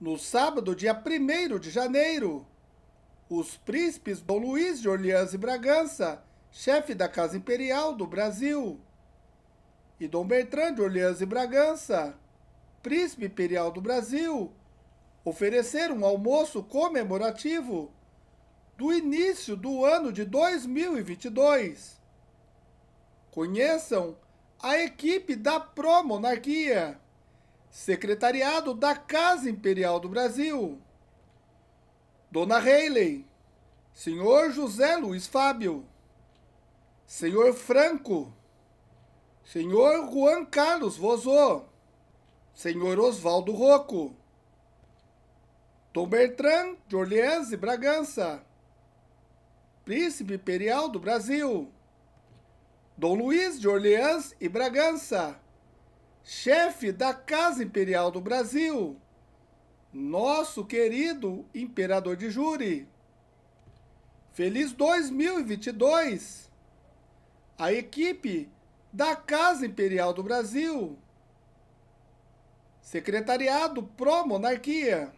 No sábado, dia 1 de janeiro, os príncipes Dom Luís de Orleans e Bragança, chefe da Casa Imperial do Brasil, e Dom Bertrand de Orleans e Bragança, príncipe imperial do Brasil, ofereceram um almoço comemorativo do início do ano de 2022. Conheçam a equipe da Promonarquia secretariado da Casa Imperial do Brasil, Dona Reiley, Senhor José Luiz Fábio, Senhor Franco, Senhor Juan Carlos Vozô, Senhor Oswaldo Rocco, Dom Bertrand de Orleans e Bragança, Príncipe Imperial do Brasil, Dom Luiz de Orleans e Bragança, chefe da Casa Imperial do Brasil, nosso querido imperador de júri. Feliz 2022! A equipe da Casa Imperial do Brasil. Secretariado Pro Monarquia.